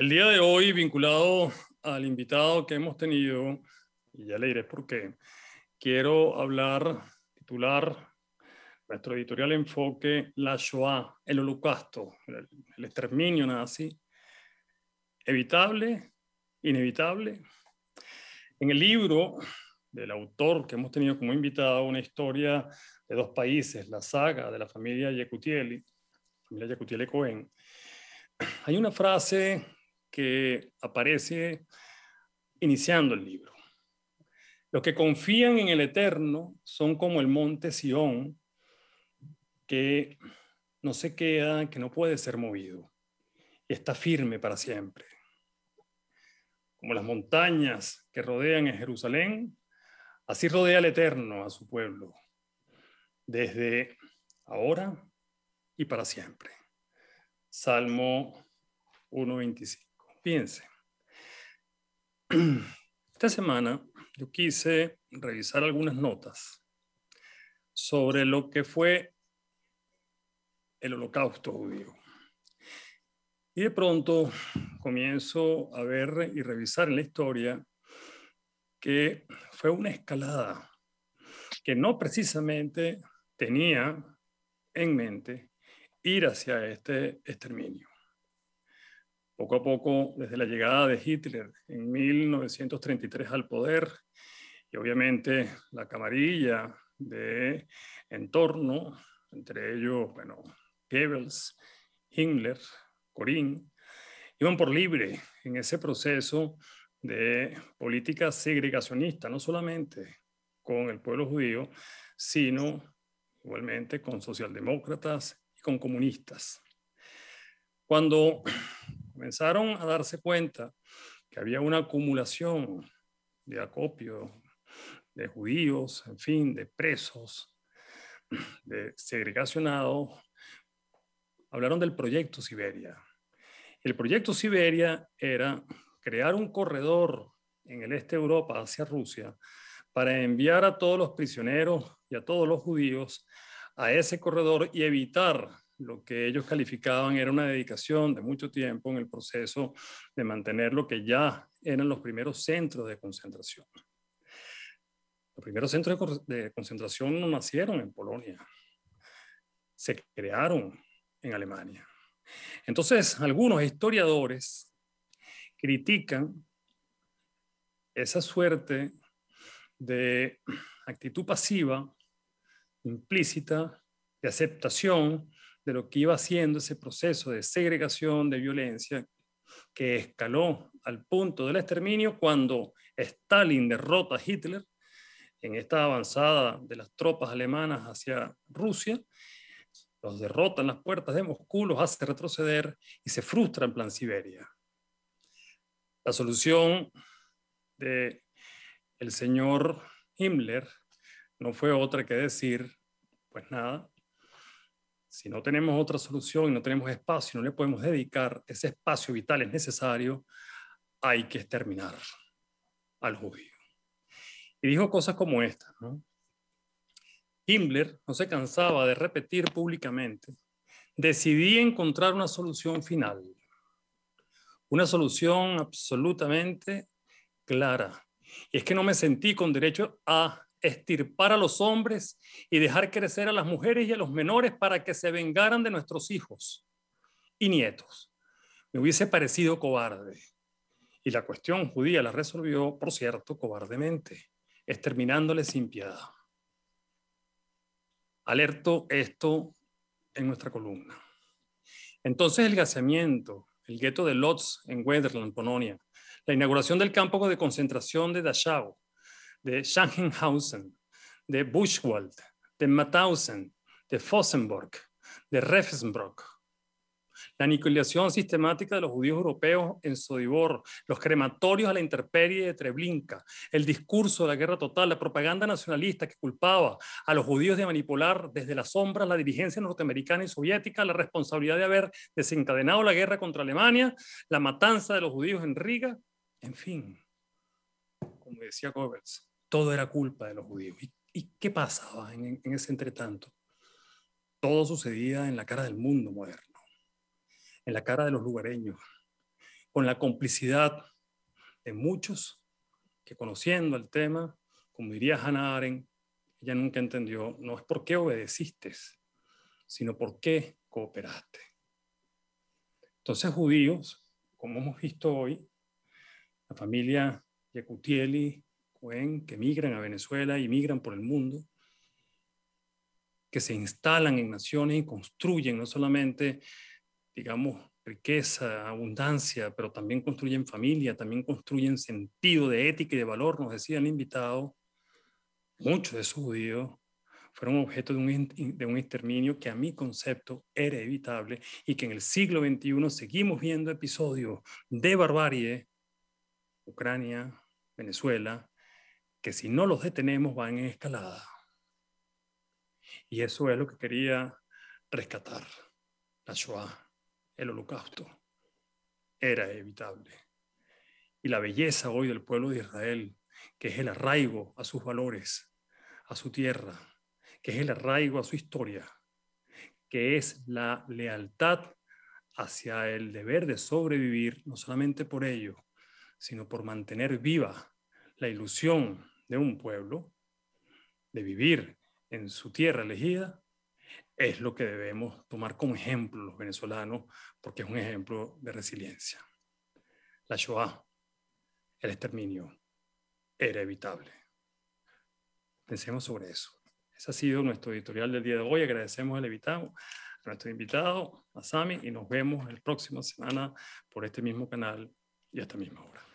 El día de hoy, vinculado al invitado que hemos tenido, y ya le diré por qué, quiero hablar, titular nuestro editorial enfoque, la Shoah, el holocausto, el, exterminio nazi, evitable, inevitable. En el libro del autor que hemos tenido como invitado, una historia de dos países, la saga de la familia Yekutieli, familia Yekutieli Cohen, hay una frase que aparece iniciando el libro. Los que confían en el Eterno son como el monte Sión, que no se queda, que no puede ser movido, y está firme para siempre. Como las montañas que rodean en Jerusalén, así rodea el Eterno a su pueblo, desde ahora y para siempre. Salmo 1.25. Piense. Esta semana yo quise revisar algunas notas sobre lo que fue el holocausto judío. Y de pronto comienzo a ver y revisar en la historia que fue una escalada que no precisamente tenía en mente ir hacia este exterminio. Poco a poco, desde la llegada de Hitler en 1933 al poder, y obviamente la camarilla de entorno, entre ellos, bueno, Goebbels, Himmler, Corín, iban por libre en ese proceso de política segregacionista, no solamente con el pueblo judío, sino igualmente con socialdemócratas y con comunistas. Cuando comenzaron a darse cuenta que había una acumulación de acopio de judíos, en fin, de presos, de segregacionados, hablaron del proyecto Siberia. El proyecto Siberia era crear un corredor en el este de Europa hacia Rusia para enviar a todos los prisioneros y a todos los judíos a ese corredor y evitar lo que ellos calificaban era una dedicación de mucho tiempo en el proceso de mantener lo que ya eran los primeros centros de concentración. Los primeros centros de concentración no nacieron en Polonia, se crearon en Alemania. Entonces, algunos historiadores critican esa suerte de actitud pasiva, implícita, de aceptación de lo que iba haciendo ese proceso de segregación, de violencia, que escaló al punto del exterminio cuando Stalin derrota a Hitler en esta avanzada de las tropas alemanas hacia Rusia, los derrotan las puertas de Moscú, los hace retroceder y se frustra en Plan Siberia. La solución de el señor Himmler no fue otra que decir, pues nada, si no tenemos otra solución y no tenemos espacio, no le podemos dedicar ese espacio vital es necesario, hay que exterminar al judío. Y dijo cosas como esta, Himmler no se cansaba de repetir públicamente, decidí encontrar una solución final, una solución absolutamente clara. Y es que no me sentí con derecho a estirpar a los hombres y dejar crecer a las mujeres y a los menores para que se vengaran de nuestros hijos y nietos. Me hubiese parecido cobarde. Y la cuestión judía la resolvió, por cierto, cobardemente, exterminándoles sin piedad. Alerto esto en nuestra columna. Entonces el gaseamiento, el gueto de Lodz en Wetterland, Polonia, la inauguración del campo de concentración de Dachau, de Schangenhausen, de Buchwald, de Mauthausen, de Fossenburg, de Ravensbrück. La aniquilación sistemática de los judíos europeos en Sodibor, los crematorios a la intemperie de Treblinka, el discurso de la guerra total, la propaganda nacionalista que culpaba a los judíos de manipular desde las sombras la dirigencia norteamericana y soviética, la responsabilidad de haber desencadenado la guerra contra Alemania, la matanza de los judíos en Riga, en fin, como decía Goebbels, todo era culpa de los judíos. ¿Y, qué pasaba en, ese entretanto? Todo sucedía en la cara del mundo moderno, en la cara de los lugareños, con la complicidad de muchos que conociendo el tema, como diría Hannah Arendt, ella nunca entendió, no es por qué obedeciste, sino por qué cooperaste. Entonces judíos, como hemos visto hoy, la familia Yekutieli, que migran a Venezuela y migran por el mundo, que se instalan en naciones y construyen no solamente, digamos, riqueza, abundancia, pero también construyen familia, también construyen sentido de ética y de valor, nos decía el invitado. Muchos de esos judíos fueron objeto de un, de un exterminio que a mi concepto era evitable y que en el siglo XXI seguimos viendo episodios de barbarie, Ucrania, Venezuela, que si no los detenemos van en escalada. Y eso es lo que quería rescatar la Shoah, el holocausto. Era evitable. Y la belleza hoy del pueblo de Israel, que es el arraigo a sus valores, a su tierra, que es el arraigo a su historia, que es la lealtad hacia el deber de sobrevivir, no solamente por ello, sino por mantener viva la ilusión de un pueblo de vivir en su tierra elegida, es lo que debemos tomar como ejemplo los venezolanos, porque es un ejemplo de resiliencia. La Shoah, el exterminio, era evitable. Pensemos sobre eso. Ese ha sido nuestro editorial del día de hoy. Agradecemos el invitado, a nuestro invitado, a Sami, y nos vemos la próxima semana por este mismo canal y a esta misma hora.